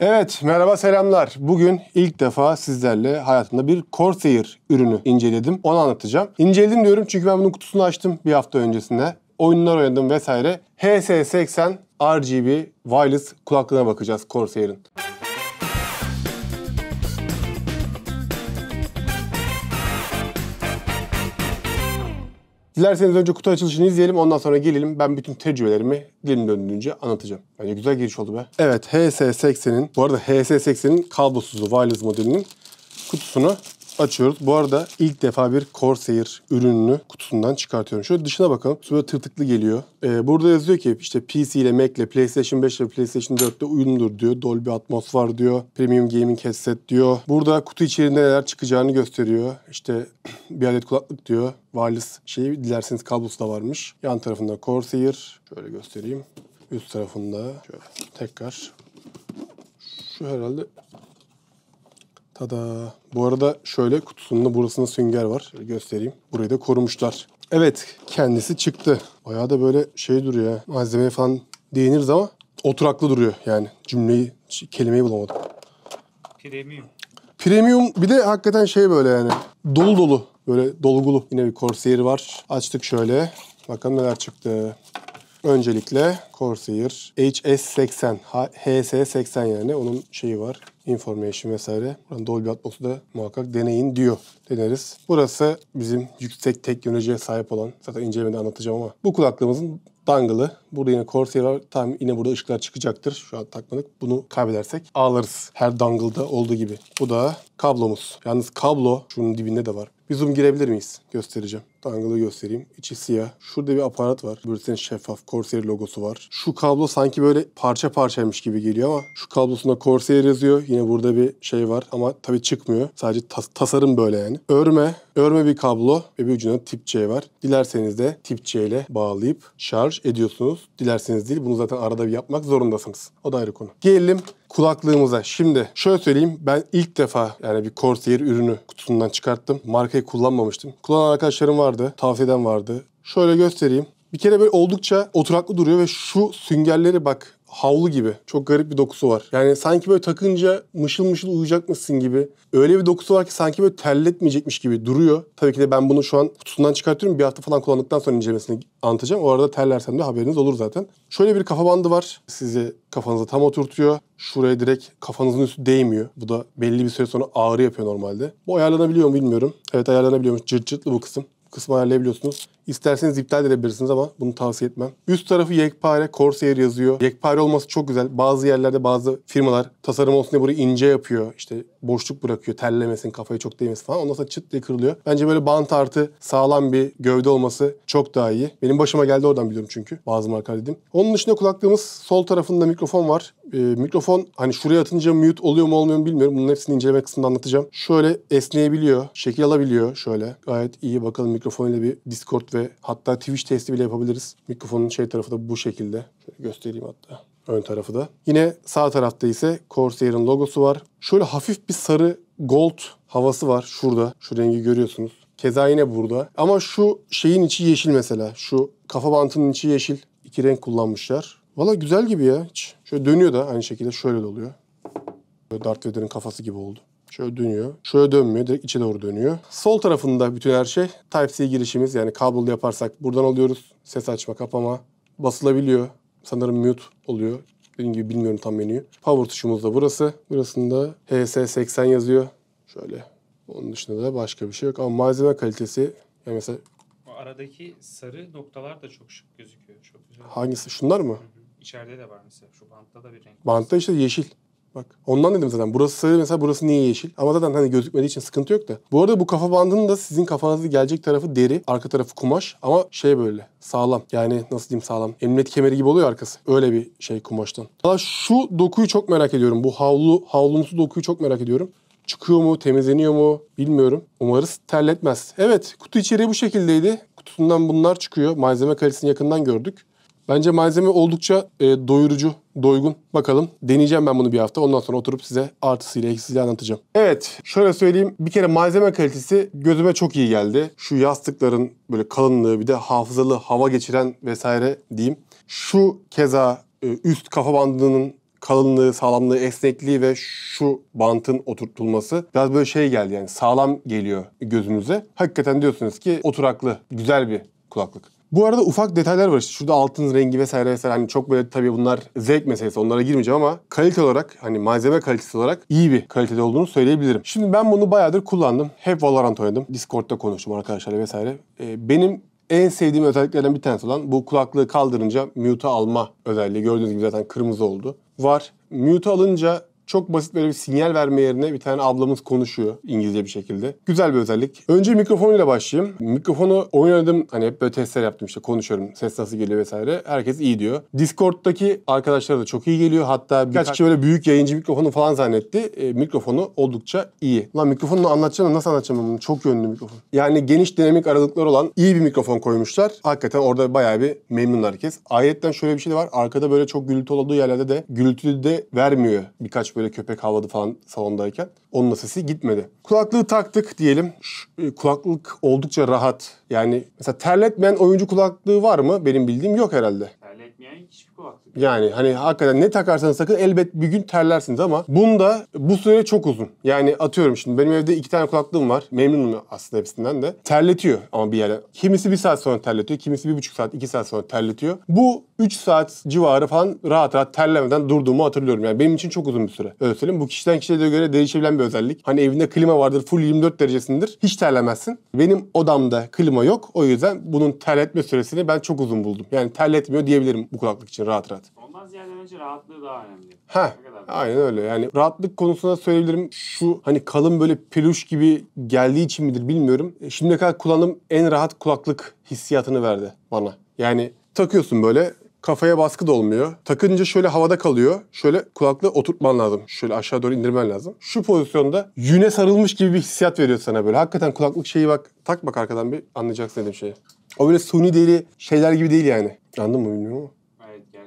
Evet, merhaba selamlar. Bugün ilk defa sizlerle hayatımda bir Corsair ürünü inceledim. Onu anlatacağım. İnceledim diyorum çünkü ben bunun kutusunu açtım bir hafta öncesinde. Oyunlar oynadım vesaire. HS80 RGB wireless kulaklığına bakacağız Corsair'in. Dilerseniz önce kutu açılışını izleyelim ondan sonra gelelim. Ben bütün tecrübelerimi dilim döndüğünce anlatacağım. Bence güzel giriş oldu be. Evet HS80'in bu arada HS80'in kablosuzlu wireless modelinin kutusunu açıyoruz. Bu arada ilk defa bir Corsair ürününü kutusundan çıkartıyorum. Şöyle dışına bakalım. Böyle tırtıklı geliyor. Ee, burada yazıyor ki işte PC ile Mac ile PlayStation 5 ile PlayStation 4 ile uyumludur diyor. Dolby Atmos var diyor. Premium Gaming Headset diyor. Burada kutu içerisinde neler çıkacağını gösteriyor. İşte bir adet kulaklık diyor. Wireless şeyi dilerseniz kablosu da varmış. Yan tarafında Corsair. Şöyle göstereyim. Üst tarafında şöyle tekrar. Şu herhalde Tada. Bu arada şöyle kutusunda burasında sünger var. Şöyle göstereyim. Burayı da korumuşlar. Evet kendisi çıktı. Bayağı da böyle şey duruyor ya. Malzemeye falan değiniriz ama oturaklı duruyor yani. Cümleyi, kelimeyi bulamadım. Premium. Premium bir de hakikaten şey böyle yani. Dolu dolu. Böyle dolgulu. Yine bir Corsair var. Açtık şöyle. Bakalım neler çıktı. Öncelikle Corsair HS80. HS80 yani onun şeyi var information vesaire. Buranın Dolby Atmos'u da muhakkak deneyin diyor. Deneriz. Burası bizim yüksek teknolojiye sahip olan. Zaten incelemede anlatacağım ama. Bu kulaklığımızın dangle'ı. Burada yine Corsair var. Tam yine burada ışıklar çıkacaktır. Şu an takmadık. Bunu kaybedersek ağlarız. Her dangle'da olduğu gibi. Bu da kablomuz. Yalnız kablo şunun dibinde de var. Bir zoom girebilir miyiz? Göstereceğim. Dangle'ı göstereyim. İçi siyah. Şurada bir aparat var. Böyle şeffaf Corsair logosu var. Şu kablo sanki böyle parça parçaymış gibi geliyor ama şu kablosunda Corsair yazıyor. Yine burada bir şey var ama tabii çıkmıyor. Sadece tas tasarım böyle yani. Örme. Örme bir kablo ve bir ucuna tip C var. Dilerseniz de tip C ile bağlayıp şarj ediyorsunuz. Dilerseniz değil. Bunu zaten arada bir yapmak zorundasınız. O da ayrı konu. Gelelim kulaklığımıza. Şimdi şöyle söyleyeyim ben ilk defa yani bir Corsair ürünü kutusundan çıkarttım. Markayı kullanmamıştım. Kullanan arkadaşlarım var vardı. Tavsiyeden vardı. Şöyle göstereyim. Bir kere böyle oldukça oturaklı duruyor ve şu süngerleri bak havlu gibi. Çok garip bir dokusu var. Yani sanki böyle takınca mışıl mışıl uyuyacakmışsın gibi. Öyle bir dokusu var ki sanki böyle terletmeyecekmiş gibi duruyor. Tabii ki de ben bunu şu an kutusundan çıkartıyorum. Bir hafta falan kullandıktan sonra incelemesini anlatacağım. O arada terlersem de haberiniz olur zaten. Şöyle bir kafa bandı var. Sizi kafanıza tam oturtuyor. Şuraya direkt kafanızın üstü değmiyor. Bu da belli bir süre sonra ağrı yapıyor normalde. Bu ayarlanabiliyor mu bilmiyorum. Evet ayarlanabiliyormuş. Cırt cırtlı bu kısım kısmı ayarlayabiliyorsunuz. İsterseniz iptal edebilirsiniz ama bunu tavsiye etmem. Üst tarafı yekpare, Corsair yazıyor. Yekpare olması çok güzel. Bazı yerlerde bazı firmalar tasarım olsun diye burayı ince yapıyor. İşte boşluk bırakıyor, terlemesin, kafayı çok değmesin falan. Ondan sonra çıt diye kırılıyor. Bence böyle bant artı sağlam bir gövde olması çok daha iyi. Benim başıma geldi oradan biliyorum çünkü. Bazı markalar dedim. Onun dışında kulaklığımız sol tarafında mikrofon var. Ee, mikrofon hani şuraya atınca mute oluyor mu olmuyor mu bilmiyorum. Bunun hepsini inceleme kısmında anlatacağım. Şöyle esneyebiliyor, şekil alabiliyor şöyle. Gayet iyi. Bakalım mikrofonuyla bir Discord ve ve hatta Twitch testi bile yapabiliriz. Mikrofonun şey tarafı da bu şekilde. Şöyle göstereyim hatta ön tarafı da. Yine sağ tarafta ise Corsair'ın logosu var. Şöyle hafif bir sarı gold havası var şurada. Şu rengi görüyorsunuz. Keza yine burada. Ama şu şeyin içi yeşil mesela. Şu kafa bantının içi yeşil. İki renk kullanmışlar. Valla güzel gibi ya. Şöyle dönüyor da aynı şekilde şöyle de oluyor. Böyle Darth Vader'ın kafası gibi oldu. Şöyle dönüyor. Şöyle dönmüyor. Direkt içe doğru dönüyor. Sol tarafında bütün her şey. Type-C girişimiz. Yani kablolu yaparsak buradan alıyoruz. Ses açma, kapama. Basılabiliyor. Sanırım mute oluyor. Dediğim gibi bilmiyorum tam menüyü. Power tuşumuz da burası. Burasında HS80 yazıyor. Şöyle. Onun dışında da başka bir şey yok. Ama malzeme kalitesi yani mesela o aradaki sarı noktalar da çok şık gözüküyor. Çok güzel. Hangisi? Şunlar mı? Hı hı. İçeride de var mesela. Şu bantta da bir renk. Bantta işte yeşil. Bak ondan dedim zaten. Burası mesela burası niye yeşil? Ama zaten hani gözükmediği için sıkıntı yok da. Bu arada bu kafa bandının da sizin kafanızda gelecek tarafı deri, arka tarafı kumaş ama şey böyle sağlam. Yani nasıl diyeyim sağlam. Emniyet kemeri gibi oluyor arkası. Öyle bir şey kumaştan. Valla şu dokuyu çok merak ediyorum. Bu havlu, havlumsu dokuyu çok merak ediyorum. Çıkıyor mu, temizleniyor mu bilmiyorum. Umarız terletmez. Evet, kutu içeriği bu şekildeydi. Kutusundan bunlar çıkıyor. Malzeme kalitesini yakından gördük. Bence malzeme oldukça e, doyurucu, doygun. Bakalım deneyeceğim ben bunu bir hafta. Ondan sonra oturup size artısıyla eksisiyle anlatacağım. Evet şöyle söyleyeyim. Bir kere malzeme kalitesi gözüme çok iyi geldi. Şu yastıkların böyle kalınlığı bir de hafızalı hava geçiren vesaire diyeyim. Şu keza e, üst kafa bandının kalınlığı, sağlamlığı, esnekliği ve şu bantın oturtulması biraz böyle şey geldi yani sağlam geliyor gözünüze. Hakikaten diyorsunuz ki oturaklı, güzel bir kulaklık. Bu arada ufak detaylar var işte. Şurada altın rengi vesaire vesaire. Hani çok böyle tabii bunlar zevk meselesi. Onlara girmeyeceğim ama kalite olarak hani malzeme kalitesi olarak iyi bir kalitede olduğunu söyleyebilirim. Şimdi ben bunu bayağıdır kullandım. Hep Valorant oynadım. Discord'da konuştum arkadaşlarla vesaire. Ee, benim en sevdiğim özelliklerden bir tanesi olan bu kulaklığı kaldırınca mute'a alma özelliği. Gördüğünüz gibi zaten kırmızı oldu. Var. Mute alınca çok basit böyle bir sinyal verme yerine bir tane ablamız konuşuyor İngilizce bir şekilde. Güzel bir özellik. Önce mikrofonuyla başlayayım. Mikrofonu oynadım. Hani hep böyle testler yaptım işte konuşuyorum. Ses nasıl geliyor vesaire. Herkes iyi diyor. Discord'daki arkadaşlara da çok iyi geliyor. Hatta birkaç kişi böyle büyük yayıncı mikrofonu falan zannetti. E, mikrofonu oldukça iyi. Lan mikrofonunu anlatacağım da nasıl anlatacağım bunu? Çok yönlü mikrofon. Yani geniş dinamik aralıklar olan iyi bir mikrofon koymuşlar. Hakikaten orada bayağı bir memnun herkes. Ayetten şöyle bir şey de var. Arkada böyle çok gürültü olduğu yerlerde de gürültü de vermiyor birkaç böyle köpek havladı falan salondayken. Onun sesi gitmedi. Kulaklığı taktık diyelim. E, kulaklık oldukça rahat. Yani mesela terletmeyen oyuncu kulaklığı var mı? Benim bildiğim yok herhalde. Terletmeyen hiçbir kulaklık yani hani hakikaten ne takarsanız takın elbet bir gün terlersiniz ama bunda bu süre çok uzun. Yani atıyorum şimdi benim evde iki tane kulaklığım var. Memnunum aslında hepsinden de. Terletiyor ama bir yere. Kimisi bir saat sonra terletiyor. Kimisi bir buçuk saat, iki saat sonra terletiyor. Bu üç saat civarı falan rahat rahat terlemeden durduğumu hatırlıyorum. Yani benim için çok uzun bir süre. Öyle söyleyeyim. Bu kişiden kişiye de göre değişebilen bir özellik. Hani evinde klima vardır. Full 24 derecesindir. Hiç terlemezsin. Benim odamda klima yok. O yüzden bunun terletme süresini ben çok uzun buldum. Yani terletmiyor diyebilirim bu kulaklık için rahat rahat. Evet. Ondan ziyade bence rahatlığı daha önemli. He. Aynen öyle. Yani rahatlık konusunda söyleyebilirim. Şu hani kalın böyle peluş gibi geldiği için midir bilmiyorum. E, şimdiye kadar kullandığım en rahat kulaklık hissiyatını verdi bana. Yani takıyorsun böyle kafaya baskı da olmuyor. Takınca şöyle havada kalıyor. Şöyle kulaklığı oturtman lazım. Şöyle aşağı doğru indirmen lazım. Şu pozisyonda yüne sarılmış gibi bir hissiyat veriyor sana böyle. Hakikaten kulaklık şeyi bak tak bak arkadan bir anlayacaksın dediğim şeyi. O böyle suni deli şeyler gibi değil yani. Anladın mı bilmiyorum ama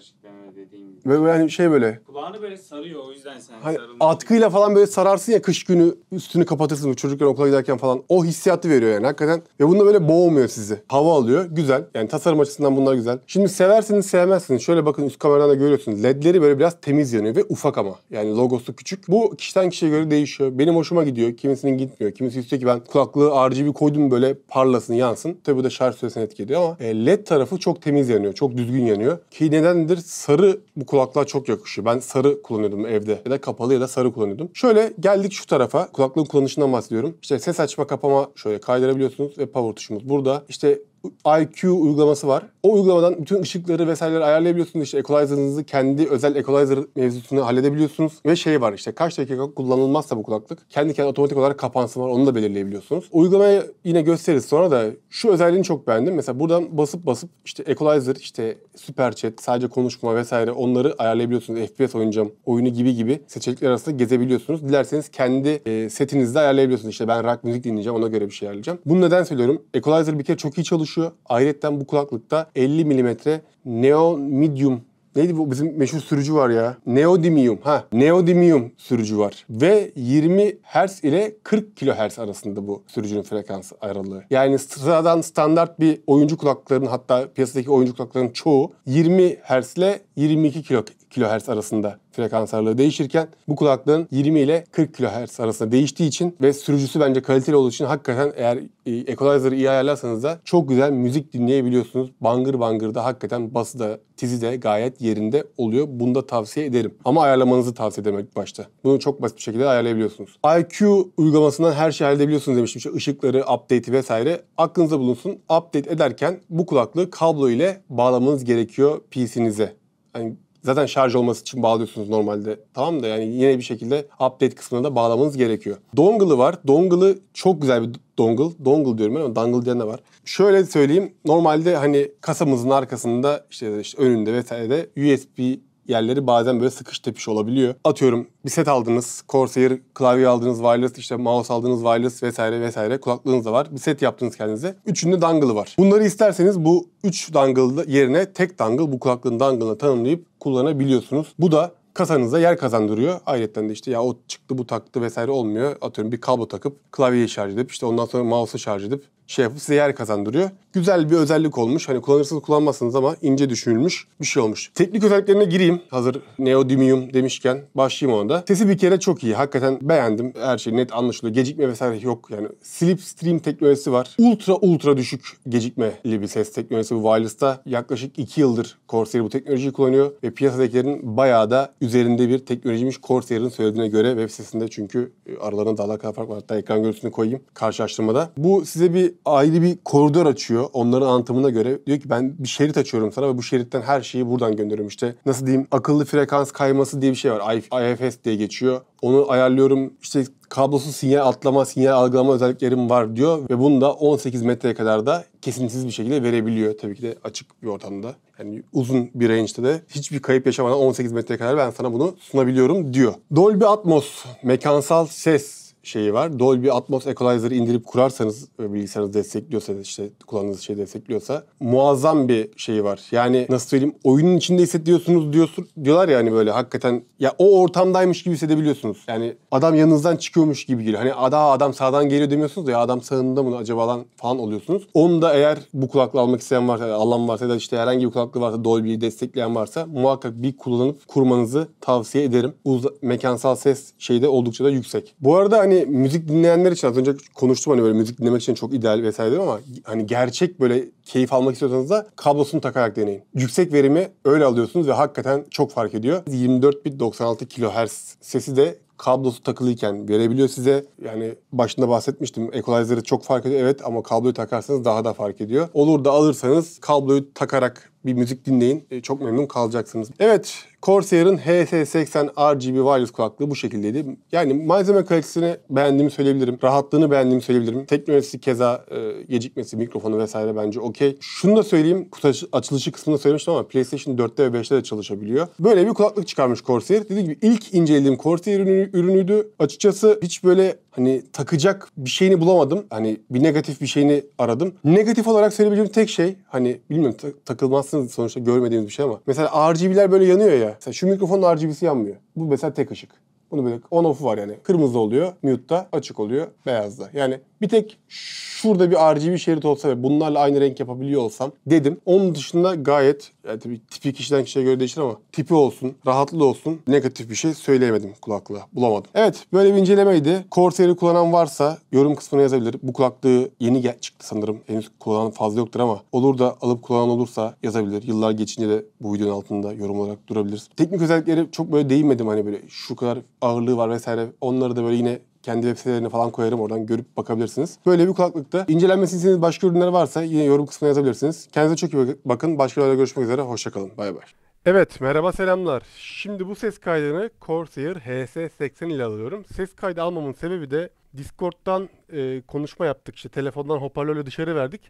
alerjiklere dediğim gibi. Ve yani şey böyle. Kulağını böyle sarıyor o yüzden sen hani sarılın. Atkıyla falan böyle sararsın ya kış günü üstünü kapatırsın çocuklar okula giderken falan. O hissiyatı veriyor yani hakikaten. Ve bunda böyle boğmuyor sizi. Hava alıyor. Güzel. Yani tasarım açısından bunlar güzel. Şimdi seversiniz sevmezsiniz. Şöyle bakın üst kameradan da görüyorsunuz. LED'leri böyle biraz temiz yanıyor ve ufak ama. Yani logosu küçük. Bu kişiden kişiye göre değişiyor. Benim hoşuma gidiyor. Kimisinin gitmiyor. Kimisi istiyor ki ben kulaklığı RGB koydum böyle parlasın yansın. Tabi bu da şarj süresini etkiliyor ama e, LED tarafı çok temiz yanıyor. Çok düzgün yanıyor. Ki neden senedir sarı bu kulaklığa çok yakışıyor. Ben sarı kullanıyordum evde ya da kapalı ya da sarı kullanıyordum. Şöyle geldik şu tarafa kulaklığın kullanışından bahsediyorum. İşte ses açma kapama şöyle kaydırabiliyorsunuz ve power tuşumuz burada. İşte IQ uygulaması var. O uygulamadan bütün ışıkları vesaireleri ayarlayabiliyorsunuz. İşte equalizer'ınızı kendi özel equalizer mevzusunu halledebiliyorsunuz. Ve şey var işte kaç dakika kullanılmazsa bu kulaklık kendi kendine otomatik olarak kapansın var onu da belirleyebiliyorsunuz. Uygulamayı yine gösteririz sonra da şu özelliğini çok beğendim. Mesela buradan basıp basıp işte equalizer, işte super chat, sadece konuşma vesaire onları ayarlayabiliyorsunuz. FPS oyuncam oyunu gibi gibi seçenekler arasında gezebiliyorsunuz. Dilerseniz kendi e, setinizde ayarlayabiliyorsunuz. İşte ben rock müzik dinleyeceğim ona göre bir şey ayarlayacağım. Bunu neden söylüyorum? Equalizer bir kere çok iyi çalışıyor oluşuyor. Ayrıca bu kulaklıkta 50 mm Neo Medium Neydi bu bizim meşhur sürücü var ya? Neodymium. Ha, Neodymium sürücü var. Ve 20 Hz ile 40 kHz arasında bu sürücünün frekans aralığı. Yani sıradan standart bir oyuncu kulaklarının hatta piyasadaki oyuncu kulaklarının çoğu 20 Hz ile 22 kilo kHz arasında frekans aralığı değişirken bu kulaklığın 20 ile 40 kHz arasında değiştiği için ve sürücüsü bence kaliteli olduğu için hakikaten eğer e, equalizer'ı iyi ayarlarsanız da çok güzel müzik dinleyebiliyorsunuz. Bangır bangır da hakikaten bası da tizi de gayet yerinde oluyor. Bunu da tavsiye ederim. Ama ayarlamanızı tavsiye ederim başta. Bunu çok basit bir şekilde ayarlayabiliyorsunuz. IQ uygulamasından her şeyi halledebiliyorsunuz demiştim. İşte ışıkları, update'i vesaire. Aklınızda bulunsun. Update ederken bu kulaklığı kablo ile bağlamanız gerekiyor PC'nize. Yani zaten şarj olması için bağlıyorsunuz normalde. Tamam da yani yine bir şekilde update kısmına da bağlamanız gerekiyor. Dongle'ı var. Dongle'ı çok güzel bir dongle. Dongle diyorum ben ama dangle diyen de var. Şöyle söyleyeyim. Normalde hani kasamızın arkasında işte, işte önünde vesaire de USB yerleri bazen böyle sıkış tepiş olabiliyor. Atıyorum bir set aldınız, Corsair klavye aldınız, wireless işte mouse aldınız, wireless vesaire vesaire kulaklığınız da var. Bir set yaptınız kendinize. Üçünde dangle'ı var. Bunları isterseniz bu üç dangle yerine tek dangle bu kulaklığın dangle'ını tanımlayıp kullanabiliyorsunuz. Bu da kasanıza yer kazandırıyor. Ayrıca de işte ya o çıktı bu taktı vesaire olmuyor. Atıyorum bir kablo takıp klavyeyi şarj edip işte ondan sonra mouse'u şarj edip şey yapıp size yer kazandırıyor. Güzel bir özellik olmuş. Hani kullanırsınız kullanmazsınız ama ince düşünülmüş bir şey olmuş. Teknik özelliklerine gireyim. Hazır neodymium demişken başlayayım onda. Sesi bir kere çok iyi. Hakikaten beğendim. Her şey net anlaşılıyor. Gecikme vesaire yok. Yani sleep stream teknolojisi var. Ultra ultra düşük gecikmeli bir ses teknolojisi bu wireless'ta. Yaklaşık 2 yıldır Corsair bu teknolojiyi kullanıyor ve piyasadakilerin bayağı da üzerinde bir teknolojiymiş Corsair'ın söylediğine göre web sitesinde çünkü e, aralarında daha kadar fark var. Hatta ekran görüntüsünü koyayım karşılaştırmada. Bu size bir ayrı bir koridor açıyor. Onların anlatımına göre diyor ki ben bir şerit açıyorum sana ve bu şeritten her şeyi buradan gönderiyorum. İşte nasıl diyeyim akıllı frekans kayması diye bir şey var. IFS diye geçiyor. Onu ayarlıyorum. İşte Kablosuz sinyal atlama, sinyal algılama özelliklerim var diyor ve bunu da 18 metreye kadar da kesintisiz bir şekilde verebiliyor. Tabii ki de açık bir ortamda. Yani uzun bir range'de de hiçbir kayıp yaşamadan 18 metreye kadar ben sana bunu sunabiliyorum diyor. Dolby Atmos, mekansal ses şeyi var. Dolby Atmos Equalizer'ı indirip kurarsanız bilgisayarınız destekliyorsa işte kullandığınız şey destekliyorsa muazzam bir şey var. Yani nasıl söyleyeyim oyunun içinde hissediyorsunuz diyorsun, diyorlar ya hani böyle hakikaten ya o ortamdaymış gibi hissedebiliyorsunuz. Yani adam yanınızdan çıkıyormuş gibi geliyor. Hani ada adam sağdan geliyor demiyorsunuz ya adam sağında mı acaba lan falan oluyorsunuz. Onu da eğer bu kulaklığı almak isteyen varsa, alan varsa da işte herhangi bir kulaklığı varsa Dolby'yi destekleyen varsa muhakkak bir kullanıp kurmanızı tavsiye ederim. Uz mekansal ses şeyde oldukça da yüksek. Bu arada hani hani müzik dinleyenler için az önce konuştum hani böyle müzik dinlemek için çok ideal vesaire dedim ama hani gerçek böyle keyif almak istiyorsanız da kablosunu takarak deneyin. Yüksek verimi öyle alıyorsunuz ve hakikaten çok fark ediyor. 24 bit 96 kHz sesi de kablosu takılıyken verebiliyor size. Yani başında bahsetmiştim equalizer'ı çok fark ediyor evet ama kabloyu takarsanız daha da fark ediyor. Olur da alırsanız kabloyu takarak bir müzik dinleyin. E, çok memnun kalacaksınız. Evet, Corsair'ın HS80 RGB wireless kulaklığı bu şekildeydi. Yani malzeme kalitesini beğendiğimi söyleyebilirim. Rahatlığını beğendiğimi söyleyebilirim. Teknolojisi keza e, gecikmesi, mikrofonu vesaire bence okey. Şunu da söyleyeyim. Kutu açılışı kısmında söylemiştim ama PlayStation 4'te ve 5'te de çalışabiliyor. Böyle bir kulaklık çıkarmış Corsair. Dediğim gibi ilk incelediğim Corsair ürünü, ürünüydü. Açıkçası hiç böyle Hani takacak bir şeyini bulamadım. Hani bir negatif bir şeyini aradım. Negatif olarak söyleyebileceğim tek şey hani bilmiyorum ta- takılmazsınız sonuçta görmediğiniz bir şey ama. Mesela RGB'ler böyle yanıyor ya. Mesela şu mikrofonun RGB'si yanmıyor. Bu mesela tek ışık. Bunu böyle on off var yani. Kırmızı oluyor mute'da, açık oluyor beyazda. Yani bir tek şurada bir RGB şerit olsa ve bunlarla aynı renk yapabiliyor olsam dedim. Onun dışında gayet yani tabii tipi kişiden kişiye göre değişir ama tipi olsun, rahatlığı olsun negatif bir şey söyleyemedim kulaklığa. Bulamadım. Evet böyle bir incelemeydi. Corsair'i kullanan varsa yorum kısmına yazabilir. Bu kulaklığı yeni gel çıktı sanırım. Henüz kullanan fazla yoktur ama olur da alıp kullanan olursa yazabilir. Yıllar geçince de bu videonun altında yorum olarak durabilir. Teknik özellikleri çok böyle değinmedim hani böyle şu kadar ağırlığı var vesaire. Onları da böyle yine kendi web sitelerine falan koyarım oradan görüp bakabilirsiniz. Böyle bir kulaklıkta incelenmesini istediğiniz başka ürünler varsa yine yorum kısmına yazabilirsiniz. Kendinize çok iyi bakın. Başka ürünlerle görüşmek üzere. Hoşçakalın. Bay bay. Evet merhaba selamlar. Şimdi bu ses kaydını Corsair HS80 ile alıyorum. Ses kaydı almamın sebebi de Discord'dan e, konuşma yaptık. İşte telefondan hoparlörle dışarı verdik.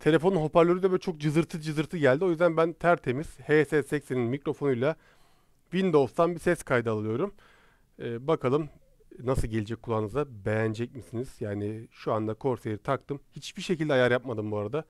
Telefonun hoparlörü de böyle çok cızırtı cızırtı geldi. O yüzden ben tertemiz HS80'in mikrofonuyla Windows'tan bir ses kaydı alıyorum. E, bakalım nasıl gelecek kulağınıza beğenecek misiniz? Yani şu anda Corsair'i taktım. Hiçbir şekilde ayar yapmadım bu arada.